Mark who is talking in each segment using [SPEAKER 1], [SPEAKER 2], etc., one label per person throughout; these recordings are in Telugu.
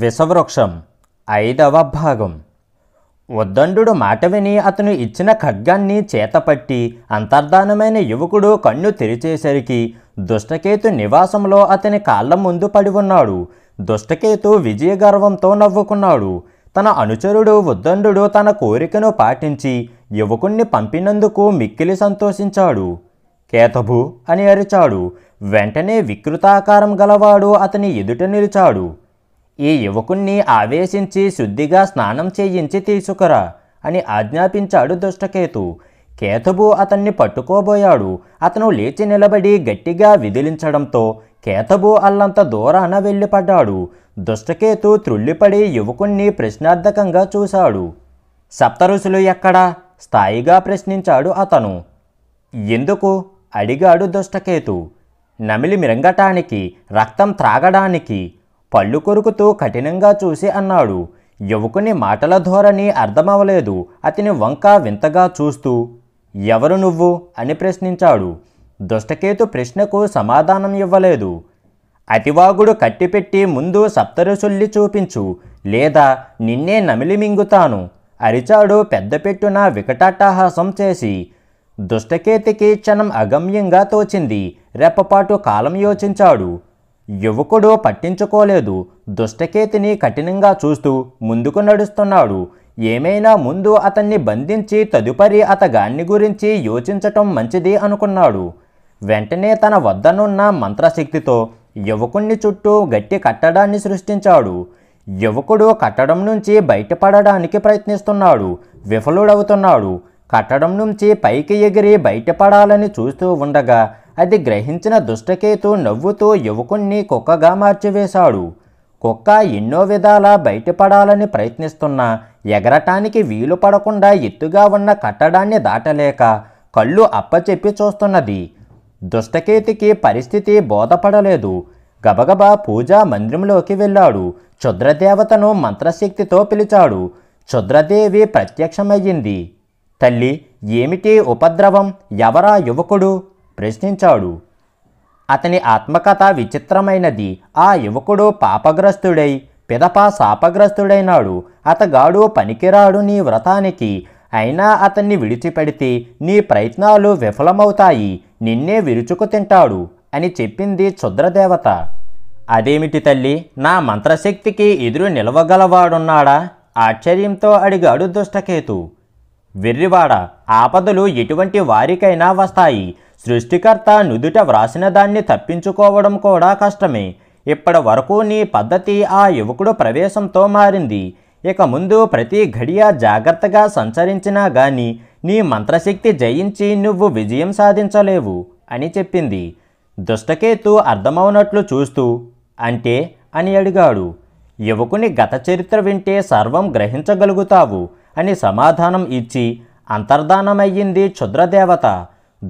[SPEAKER 1] విషవృక్షం ఐదవ భాగం ఉద్దండు మాట విని అతను ఇచ్చిన ఖడ్గాన్ని చేతపట్టి అంతర్ధానమైన యువకుడు కన్ను తెరిచేసరికి దుష్టకేతు నివాసంలో అతని కాళ్ళ ముందు పడి ఉన్నాడు దుష్టకేతు విజయగర్వంతో నవ్వుకున్నాడు తన అనుచరుడు ఉద్దండు తన కోరికను పాటించి యువకుణ్ణి పంపినందుకు మిక్కిలి సంతోషించాడు కేతభు అని అరిచాడు వెంటనే వికృతాకారం గలవాడు అతని ఎదుట నిలిచాడు ఈ యువకుణ్ణి ఆవేశించి శుద్ధిగా స్నానం చేయించి తీసుకురా అని ఆజ్ఞాపించాడు దుష్టకేతు కేతబు అతన్ని పట్టుకోబోయాడు అతను లేచి నిలబడి గట్టిగా విదిలించడంతో కేతబు అల్లంత దూరాన వెళ్ళిపడ్డాడు దుష్టకేతు త్రుళ్ళిపడి యువకుణ్ణి ప్రశ్నార్థకంగా చూశాడు సప్తరుషులు ఎక్కడా స్థాయిగా ప్రశ్నించాడు అతను ఎందుకు అడిగాడు దుష్టకేతు నమిలి మిరంగటానికి రక్తం త్రాగడానికి పళ్ళు కొరుకుతూ కఠినంగా చూసి అన్నాడు యువకుని మాటల ధోరణి అర్థమవలేదు అతని వంక వింతగా చూస్తూ ఎవరు నువ్వు అని ప్రశ్నించాడు దుష్టకేతు ప్రశ్నకు సమాధానం ఇవ్వలేదు అతివాగుడు కట్టిపెట్టి ముందు సప్తరుసుల్లి చూపించు లేదా నిన్నే నమిలి మింగుతాను అరిచాడు పెద్దపెట్టున వికటాట్టహాసం చేసి దుష్టకేతికి క్షణం అగమ్యంగా తోచింది రెప్పపాటు కాలం యోచించాడు యువకుడు పట్టించుకోలేదు దుష్టకేతిని కఠినంగా చూస్తూ ముందుకు నడుస్తున్నాడు ఏమైనా ముందు అతన్ని బంధించి తదుపరి అతగాన్ని గురించి యోచించటం మంచిది అనుకున్నాడు వెంటనే తన వద్దనున్న మంత్రశక్తితో యువకుణ్ణి చుట్టూ గట్టి కట్టడాన్ని సృష్టించాడు యువకుడు కట్టడం నుంచి బయటపడడానికి ప్రయత్నిస్తున్నాడు విఫలుడవుతున్నాడు కట్టడం నుంచి పైకి ఎగిరి బయటపడాలని చూస్తూ ఉండగా అది గ్రహించిన దుష్టకేతు నవ్వుతూ యువకుణ్ణి కుక్కగా మార్చివేశాడు కుక్క ఎన్నో విధాలా బయటపడాలని ప్రయత్నిస్తున్నా ఎగరటానికి వీలు పడకుండా ఎత్తుగా ఉన్న కట్టడాన్ని దాటలేక కళ్ళు అప్పచెప్పి చూస్తున్నది దుష్టకేతికి పరిస్థితి బోధపడలేదు గబగబా పూజా మందిరంలోకి వెళ్ళాడు క్షుద్రదేవతను మంత్రశక్తితో పిలిచాడు క్షుద్రదేవి ప్రత్యక్షమయ్యింది తల్లి ఏమిటి ఉపద్రవం ఎవరా యువకుడు ప్రశ్నించాడు అతని ఆత్మకథ విచిత్రమైనది ఆ యువకుడు పాపగ్రస్తుడై పిదప శాపగ్రస్తుడైనాడు అతగాడు పనికిరాడు నీ వ్రతానికి అయినా అతన్ని విడిచిపెడితే నీ ప్రయత్నాలు విఫలమవుతాయి నిన్నే విరుచుకు తింటాడు అని చెప్పింది చుద్రదేవత అదేమిటి తల్లి నా మంత్రశక్తికి ఎదురు నిలవగలవాడున్నాడా ఆశ్చర్యంతో అడిగాడు దుష్టకేతు వెర్రివాడ ఆపదలు ఎటువంటి వారికైనా వస్తాయి సృష్టికర్త నుదుట వ్రాసిన దాన్ని తప్పించుకోవడం కూడా కష్టమే ఇప్పటి వరకు నీ పద్ధతి ఆ యువకుడు ప్రవేశంతో మారింది ఇక ముందు ప్రతి ఘడియ జాగ్రత్తగా సంచరించినా గాని నీ మంత్రశక్తి జయించి నువ్వు విజయం సాధించలేవు అని చెప్పింది దుష్టకేతు అర్థమవునట్లు చూస్తూ అంటే అని అడిగాడు యువకుని గత చరిత్ర వింటే సర్వం గ్రహించగలుగుతావు అని సమాధానం ఇచ్చి అంతర్ధానమయ్యింది క్షుద్రదేవత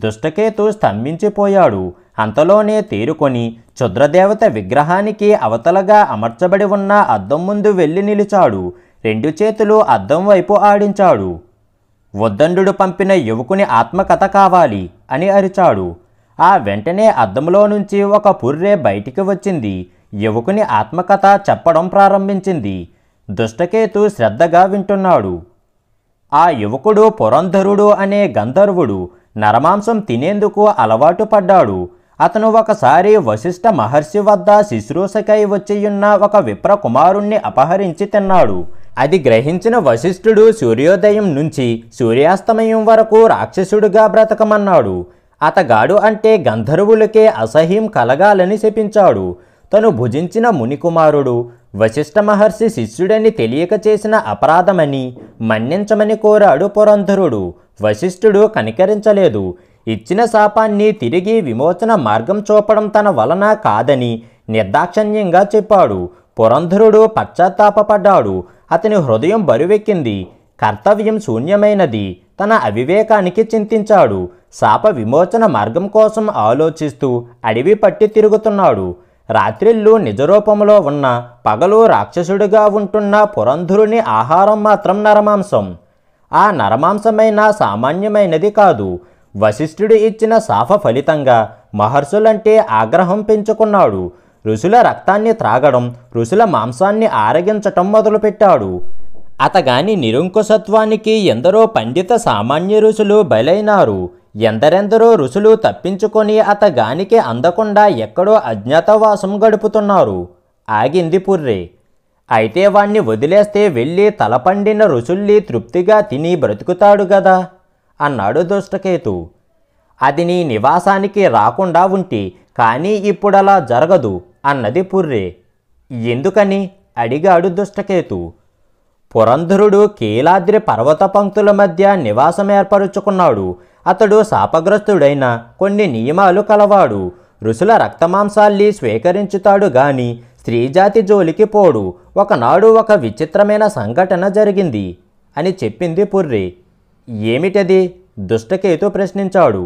[SPEAKER 1] దుష్టకేతు స్తంభించిపోయాడు అంతలోనే తేరుకొని క్షుద్రదేవత విగ్రహానికి అవతలగా అమర్చబడి ఉన్న అద్దం ముందు వెళ్ళి నిలిచాడు రెండు చేతులు అద్దం వైపు ఆడించాడు ఉద్దండు పంపిన యువకుని ఆత్మకథ కావాలి అని అరిచాడు ఆ వెంటనే అద్దంలో నుంచి ఒక పుర్రే బయటికి వచ్చింది యువకుని ఆత్మకథ చెప్పడం ప్రారంభించింది దుష్టకేతు శ్రద్ధగా వింటున్నాడు ఆ యువకుడు పురంధరుడు అనే గంధర్వుడు నరమాంసం తినేందుకు అలవాటు పడ్డాడు అతను ఒకసారి వశిష్ఠ మహర్షి వద్ద శుశ్రూషకై వచ్చియున్న ఒక విప్ర కుమారుణ్ణి అపహరించి తిన్నాడు అది గ్రహించిన వశిష్ఠుడు సూర్యోదయం నుంచి సూర్యాస్తమయం వరకు రాక్షసుడుగా బ్రతకమన్నాడు అతగాడు అంటే గంధర్వులకే అసహ్యం కలగాలని శపించాడు తను భుజించిన మునికుమారుడు వశిష్ఠ మహర్షి శిష్యుడని తెలియక చేసిన అపరాధమని మన్నించమని కోరాడు పురంధరుడు వశిష్ఠుడు కనికరించలేదు ఇచ్చిన శాపాన్ని తిరిగి విమోచన మార్గం చూపడం తన వలన కాదని నిర్దాక్షణ్యంగా చెప్పాడు పురంధరుడు పశ్చాత్తాపడ్డాడు అతని హృదయం బరువెక్కింది కర్తవ్యం శూన్యమైనది తన అవివేకానికి చింతించాడు శాప విమోచన మార్గం కోసం ఆలోచిస్తూ అడవి పట్టి తిరుగుతున్నాడు రాత్రిళ్ళు నిజరూపంలో ఉన్న పగలు రాక్షసుడిగా ఉంటున్న పురంధురుని ఆహారం మాత్రం నరమాంసం ఆ నరమాంసమైన సామాన్యమైనది కాదు వశిష్ఠుడు ఇచ్చిన సాఫ ఫలితంగా మహర్షులంటే ఆగ్రహం పెంచుకున్నాడు ఋషుల రక్తాన్ని త్రాగడం ఋషుల మాంసాన్ని ఆరగించటం మొదలుపెట్టాడు అతగాని నిరంకుశత్వానికి ఎందరో పండిత సామాన్య ఋషులు బలైనారు ఎందరెందరో ఋషులు తప్పించుకొని అతగానికి అందకుండా ఎక్కడో అజ్ఞాతవాసం గడుపుతున్నారు ఆగింది పుర్రే అయితే వాణ్ణి వదిలేస్తే వెళ్ళి తలపండిన ఋషుల్ని తృప్తిగా తిని బ్రతుకుతాడు గదా అన్నాడు దుష్టకేతు అది నీ నివాసానికి రాకుండా ఉంటి కానీ ఇప్పుడలా జరగదు అన్నది పుర్రే ఎందుకని అడిగాడు దుష్టకేతు పురంధరుడు కీలాద్రి పర్వత పంక్తుల మధ్య నివాసం ఏర్పరుచుకున్నాడు అతడు శాపగ్రస్తుడైన కొన్ని నియమాలు కలవాడు ఋషుల రక్తమాంసాల్ని స్వీకరించుతాడు గాని స్త్రీజాతి జోలికి పోడు ఒకనాడు ఒక విచిత్రమైన సంఘటన జరిగింది అని చెప్పింది పుర్రి ఏమిటది దుష్టకేతు ప్రశ్నించాడు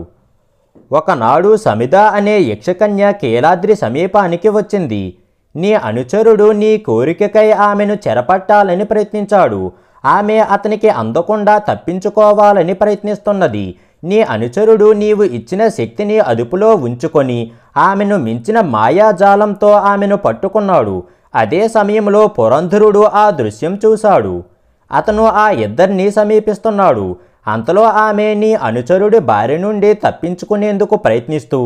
[SPEAKER 1] ఒకనాడు సమిద అనే యక్షకన్య కేలాద్రి సమీపానికి వచ్చింది నీ అనుచరుడు నీ కోరికకై ఆమెను చెరపట్టాలని ప్రయత్నించాడు ఆమె అతనికి అందకుండా తప్పించుకోవాలని ప్రయత్నిస్తున్నది నీ అనుచరుడు నీవు ఇచ్చిన శక్తిని అదుపులో ఉంచుకొని ఆమెను మించిన మాయాజాలంతో ఆమెను పట్టుకున్నాడు అదే సమయంలో పురంధరుడు ఆ దృశ్యం చూశాడు అతను ఆ ఇద్దరిని సమీపిస్తున్నాడు అంతలో ఆమె నీ అనుచరుడి భార్య నుండి తప్పించుకునేందుకు ప్రయత్నిస్తూ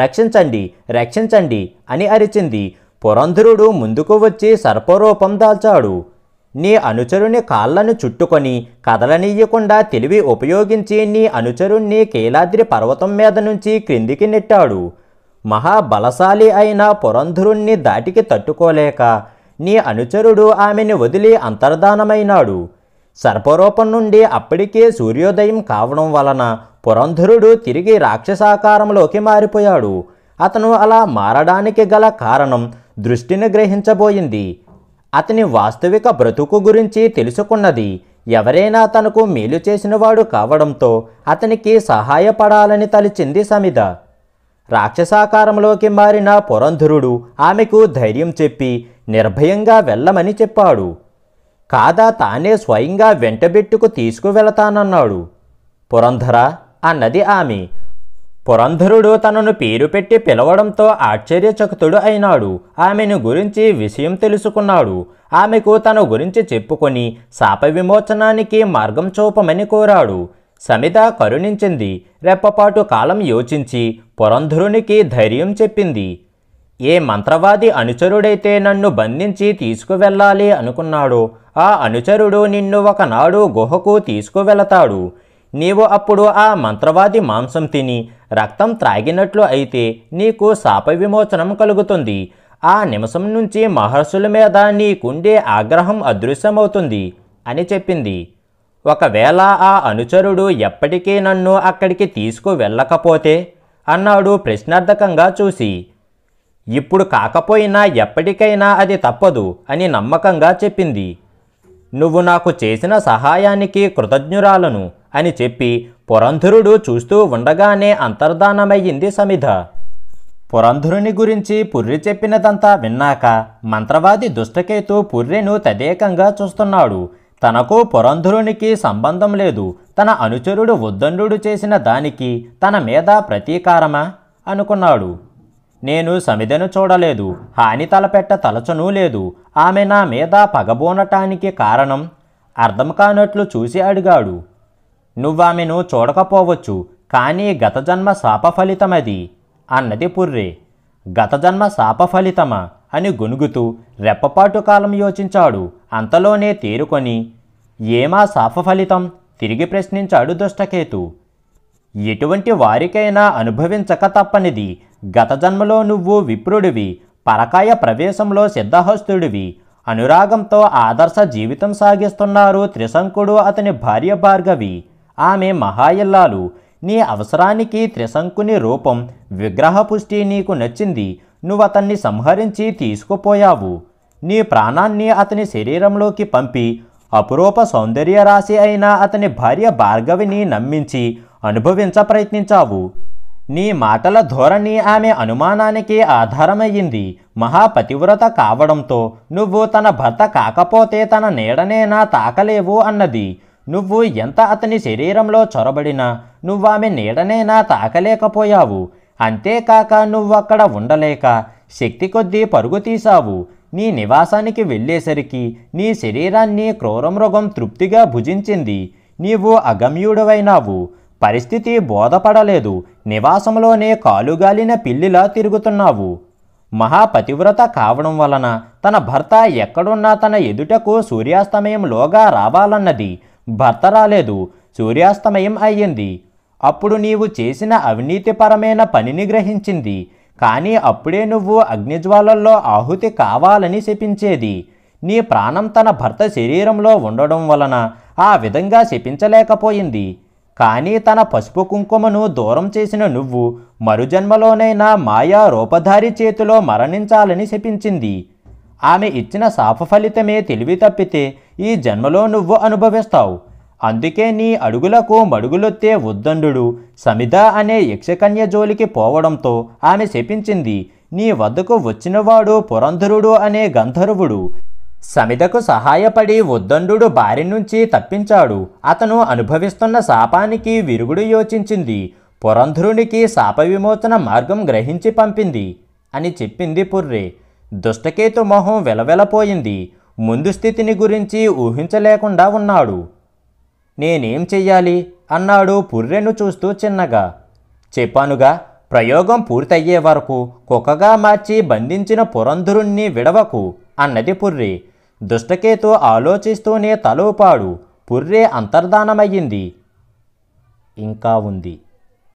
[SPEAKER 1] రక్షించండి రక్షించండి అని అరిచింది పురంధరుడు ముందుకు వచ్చి సర్పరూపం దాల్చాడు నీ అనుచరుని కాళ్లను చుట్టుకొని కదలనీయకుండా తెలివి ఉపయోగించి నీ అనుచరుణ్ణి కీలాద్రి పర్వతం మీద నుంచి క్రిందికి నెట్టాడు మహాబలశాలి అయిన పురంధరుణ్ణి దాటికి తట్టుకోలేక నీ అనుచరుడు ఆమెని వదిలి అంతర్ధానమైనాడు సర్పరూపం నుండి అప్పటికే సూర్యోదయం కావడం వలన పురంధరుడు తిరిగి రాక్షసాకారంలోకి మారిపోయాడు అతను అలా మారడానికి గల కారణం దృష్టిని గ్రహించబోయింది అతని వాస్తవిక బ్రతుకు గురించి తెలుసుకున్నది ఎవరైనా తనకు మేలు చేసినవాడు కావడంతో అతనికి సహాయపడాలని తలిచింది సమిత రాక్షసాకారంలోకి మారిన పురంధరుడు ఆమెకు ధైర్యం చెప్పి నిర్భయంగా వెళ్ళమని చెప్పాడు కాదా తానే స్వయంగా వెంటబెట్టుకు తీసుకువెళతానన్నాడు పురంధర అన్నది ఆమె పురంధరుడు తనను పేరు పెట్టి పిలవడంతో ఆశ్చర్యచకుతుడు అయినాడు ఆమెను గురించి విషయం తెలుసుకున్నాడు ఆమెకు తన గురించి చెప్పుకొని శాప విమోచనానికి మార్గం చూపమని కోరాడు సమిత కరుణించింది రెప్పపాటు కాలం యోచించి పురంధరునికి ధైర్యం చెప్పింది ఏ మంత్రవాది అనుచరుడైతే నన్ను బంధించి తీసుకువెళ్ళాలి అనుకున్నాడో ఆ అనుచరుడు నిన్ను ఒకనాడు గుహకు తీసుకువెళతాడు నీవు అప్పుడు ఆ మంత్రవాది మాంసం తిని రక్తం త్రాగినట్లు అయితే నీకు శాప విమోచనం కలుగుతుంది ఆ నిమిషం నుంచి మహర్షుల మీద నీకుండే ఆగ్రహం అదృశ్యమవుతుంది అని చెప్పింది ఒకవేళ ఆ అనుచరుడు ఎప్పటికీ నన్ను అక్కడికి తీసుకు వెళ్ళకపోతే అన్నాడు ప్రశ్నార్థకంగా చూసి ఇప్పుడు కాకపోయినా ఎప్పటికైనా అది తప్పదు అని నమ్మకంగా చెప్పింది నువ్వు నాకు చేసిన సహాయానికి కృతజ్ఞురాలను అని చెప్పి పురంధరుడు చూస్తూ ఉండగానే అంతర్ధానమయ్యింది సమిధ పురంధరుని గురించి పుర్రి చెప్పినదంతా విన్నాక మంత్రవాది దుష్టకేతు పుర్రెను తదేకంగా చూస్తున్నాడు తనకు పురంధరునికి సంబంధం లేదు తన అనుచరుడు ఉద్దండు చేసిన దానికి తన మీద ప్రతీకారమా అనుకున్నాడు నేను సమిధను చూడలేదు హాని తలపెట్ట తలచనూ లేదు ఆమె నా మీద పగబోనటానికి కారణం అర్థం కానట్లు చూసి అడిగాడు నువ్వామెను చూడకపోవచ్చు కానీ గత జన్మ శాపఫలితమది అన్నది పుర్రే గత జన్మ శాపఫలితమా అని గొనుగుతూ రెప్పపాటు కాలం యోచించాడు అంతలోనే తేరుకొని ఏమా శాపఫలితం తిరిగి ప్రశ్నించాడు దుష్టకేతు ఎటువంటి వారికైనా అనుభవించక తప్పనిది గత జన్మలో నువ్వు విప్రుడివి పరకాయ ప్రవేశంలో సిద్ధహస్తుడివి అనురాగంతో ఆదర్శ జీవితం సాగిస్తున్నారు త్రిశంకుడు అతని భార్య భార్గవి ఆమె మహాయల్లాలు నీ అవసరానికి త్రిశంకుని రూపం విగ్రహపుష్టి నీకు నచ్చింది నువ్వు అతన్ని సంహరించి తీసుకుపోయావు నీ ప్రాణాన్ని అతని శరీరంలోకి పంపి అపురూప సౌందర్య రాశి అయిన అతని భార్య భార్గవిని నమ్మించి అనుభవించ ప్రయత్నించావు నీ మాటల ధోరణి ఆమె అనుమానానికి ఆధారమయ్యింది మహాపతివ్రత కావడంతో నువ్వు తన భర్త కాకపోతే తన నీడనేనా తాకలేవు అన్నది నువ్వు ఎంత అతని శరీరంలో చొరబడినా నువ్వామె నీడనైనా తాకలేకపోయావు అంతేకాక నువ్వక్కడ ఉండలేక శక్తి కొద్దీ పరుగు తీశావు నీ నివాసానికి వెళ్ళేసరికి నీ శరీరాన్ని క్రూరమృగం తృప్తిగా భుజించింది నీవు అగమ్యుడవైనావు పరిస్థితి బోధపడలేదు నివాసంలోనే కాలుగాలిన పిల్లిలా తిరుగుతున్నావు మహాపతివ్రత కావడం వలన తన భర్త ఎక్కడున్నా తన ఎదుటకు సూర్యాస్తమయంలోగా రావాలన్నది భర్త రాలేదు సూర్యాస్తమయం అయ్యింది అప్పుడు నీవు చేసిన అవినీతిపరమైన పనిని గ్రహించింది కానీ అప్పుడే నువ్వు అగ్నిజ్వాలల్లో ఆహుతి కావాలని శపించేది నీ ప్రాణం తన భర్త శరీరంలో ఉండడం వలన ఆ విధంగా శపించలేకపోయింది కానీ తన పసుపు కుంకుమను దూరం చేసిన నువ్వు మరుజన్మలోనైనా మాయా రూపధారి చేతిలో మరణించాలని శపించింది ఆమె ఇచ్చిన శాప ఫలితమే తెలివి తప్పితే ఈ జన్మలో నువ్వు అనుభవిస్తావు అందుకే నీ అడుగులకు మడుగులొత్తే ఉద్దండు సమిధ అనే యక్షకన్య జోలికి పోవడంతో ఆమె శపించింది నీ వద్దకు వచ్చినవాడు పురంధరుడు అనే గంధర్వుడు సమిధకు సహాయపడి ఉద్దండు బారి నుంచి తప్పించాడు అతను అనుభవిస్తున్న శాపానికి విరుగుడు యోచించింది పురంధ్రునికి శాప విమోచన మార్గం గ్రహించి పంపింది అని చెప్పింది పుర్రే దుష్టకేతు మొహం వెలవెలపోయింది ముందు స్థితిని గురించి ఊహించలేకుండా ఉన్నాడు నేనేం చెయ్యాలి అన్నాడు పుర్రెను చూస్తూ చిన్నగా చెప్పానుగా ప్రయోగం పూర్తయ్యే వరకు కుక్కగా మార్చి బంధించిన పురంధురుణ్ణి విడవకు అన్నది పుర్రె దుష్టకేతు ఆలోచిస్తూనే తలూపాడు పుర్రే అంతర్ధానమయ్యింది ఇంకా ఉంది